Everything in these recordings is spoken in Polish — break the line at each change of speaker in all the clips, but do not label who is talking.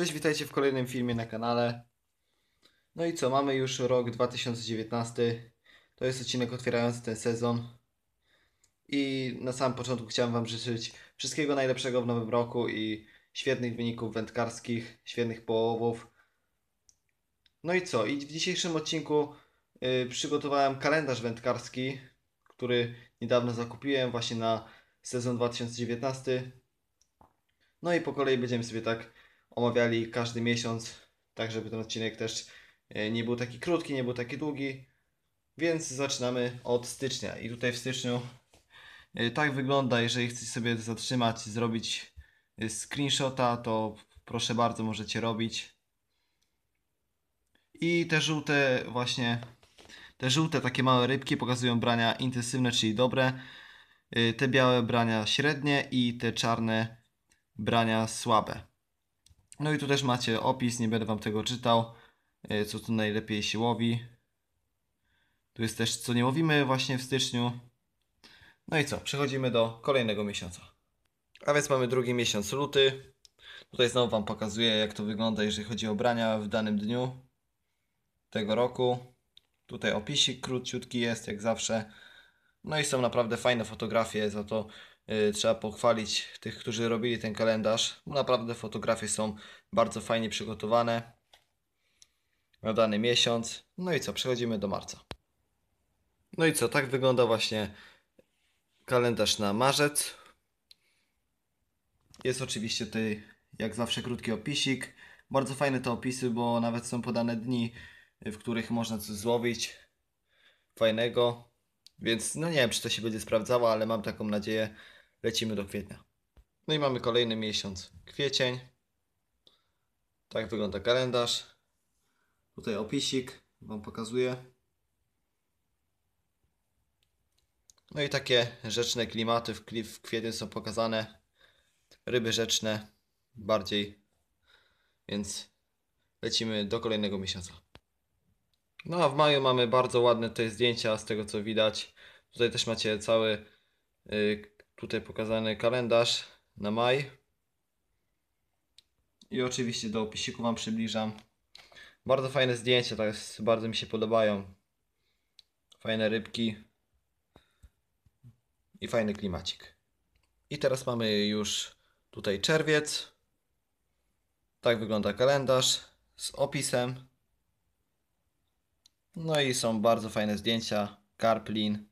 Cześć, witajcie w kolejnym filmie na kanale. No i co, mamy już rok 2019. To jest odcinek otwierający ten sezon. I na samym początku chciałem Wam życzyć wszystkiego najlepszego w nowym roku i świetnych wyników wędkarskich, świetnych połowów. No i co, i w dzisiejszym odcinku yy, przygotowałem kalendarz wędkarski, który niedawno zakupiłem właśnie na sezon 2019. No i po kolei będziemy sobie tak omawiali każdy miesiąc, tak żeby ten odcinek też e, nie był taki krótki, nie był taki długi. Więc zaczynamy od stycznia. I tutaj w styczniu e, tak wygląda, jeżeli chcecie sobie zatrzymać, zrobić e, screenshota, to proszę bardzo, możecie robić. I te żółte właśnie, te żółte takie małe rybki pokazują brania intensywne, czyli dobre. Te białe brania średnie i te czarne brania słabe. No i tu też macie opis, nie będę Wam tego czytał, e, co tu najlepiej się łowi. Tu jest też co nie łowimy właśnie w styczniu. No i co, przechodzimy do kolejnego miesiąca. A więc mamy drugi miesiąc, luty. Tutaj znowu Wam pokazuję, jak to wygląda, jeżeli chodzi o brania w danym dniu tego roku. Tutaj opisik króciutki jest, jak zawsze. No i są naprawdę fajne fotografie, za to Y, trzeba pochwalić tych, którzy robili ten kalendarz. Naprawdę fotografie są bardzo fajnie przygotowane na dany miesiąc. No i co, przechodzimy do marca. No i co, tak wygląda właśnie kalendarz na marzec. Jest oczywiście tutaj, jak zawsze, krótki opisik. Bardzo fajne te opisy, bo nawet są podane dni, w których można coś złowić fajnego. Więc no nie wiem, czy to się będzie sprawdzało, ale mam taką nadzieję, lecimy do kwietnia. No i mamy kolejny miesiąc, kwiecień. Tak wygląda kalendarz. Tutaj opisik Wam pokazuję. No i takie rzeczne klimaty w, kwietniu są pokazane. Ryby rzeczne bardziej. Więc lecimy do kolejnego miesiąca. No a w maju mamy bardzo ładne tutaj zdjęcia z tego co widać. Tutaj też macie cały y, Tutaj pokazany kalendarz na maj. I oczywiście do opisiku Wam przybliżam. Bardzo fajne zdjęcia tak jest, bardzo mi się podobają. Fajne rybki. I fajny klimacik. I teraz mamy już tutaj czerwiec. Tak wygląda kalendarz z opisem. No i są bardzo fajne zdjęcia. Karplin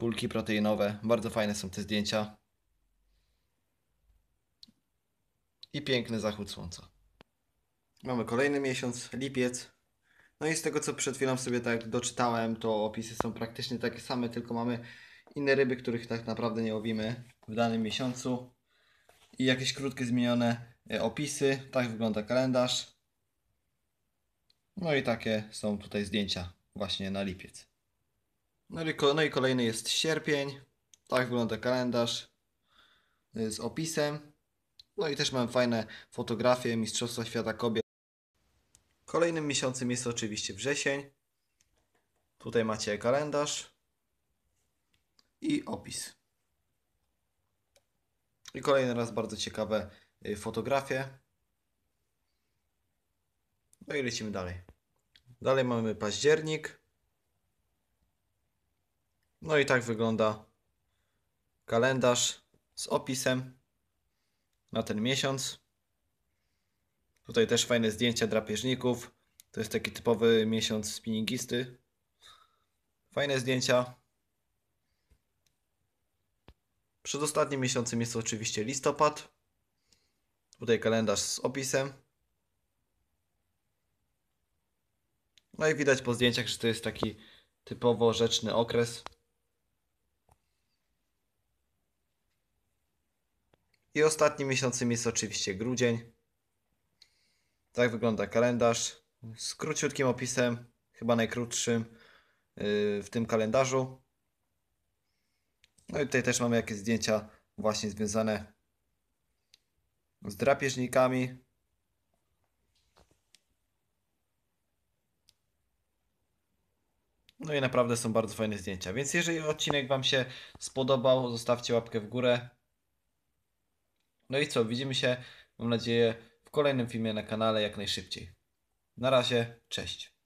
kulki proteinowe. Bardzo fajne są te zdjęcia. I piękny zachód słońca. Mamy kolejny miesiąc, lipiec. No i z tego, co przed chwilą sobie tak doczytałem, to opisy są praktycznie takie same, tylko mamy inne ryby, których tak naprawdę nie łowimy w danym miesiącu. I jakieś krótkie zmienione e, opisy. Tak wygląda kalendarz. No i takie są tutaj zdjęcia właśnie na lipiec. No i, no i kolejny jest sierpień. Tak wygląda kalendarz y, z opisem. No i też mam fajne fotografie Mistrzostwa Świata Kobiet. Kolejnym miesiącem jest oczywiście wrzesień. Tutaj macie kalendarz i opis. I kolejny raz bardzo ciekawe y, fotografie. No i lecimy dalej. Dalej mamy październik. No i tak wygląda kalendarz z opisem na ten miesiąc. Tutaj też fajne zdjęcia drapieżników. To jest taki typowy miesiąc spinningisty. Fajne zdjęcia. ostatnim miesiącem jest oczywiście listopad. Tutaj kalendarz z opisem. No i widać po zdjęciach, że to jest taki typowo rzeczny okres. I ostatnim miesiącem jest oczywiście grudzień. Tak wygląda kalendarz. Z króciutkim opisem, chyba najkrótszym yy, w tym kalendarzu. No i tutaj też mamy jakieś zdjęcia właśnie związane z drapieżnikami. No i naprawdę są bardzo fajne zdjęcia. Więc jeżeli odcinek Wam się spodobał, zostawcie łapkę w górę. No i co, widzimy się, mam nadzieję, w kolejnym filmie na kanale jak najszybciej. Na razie, cześć.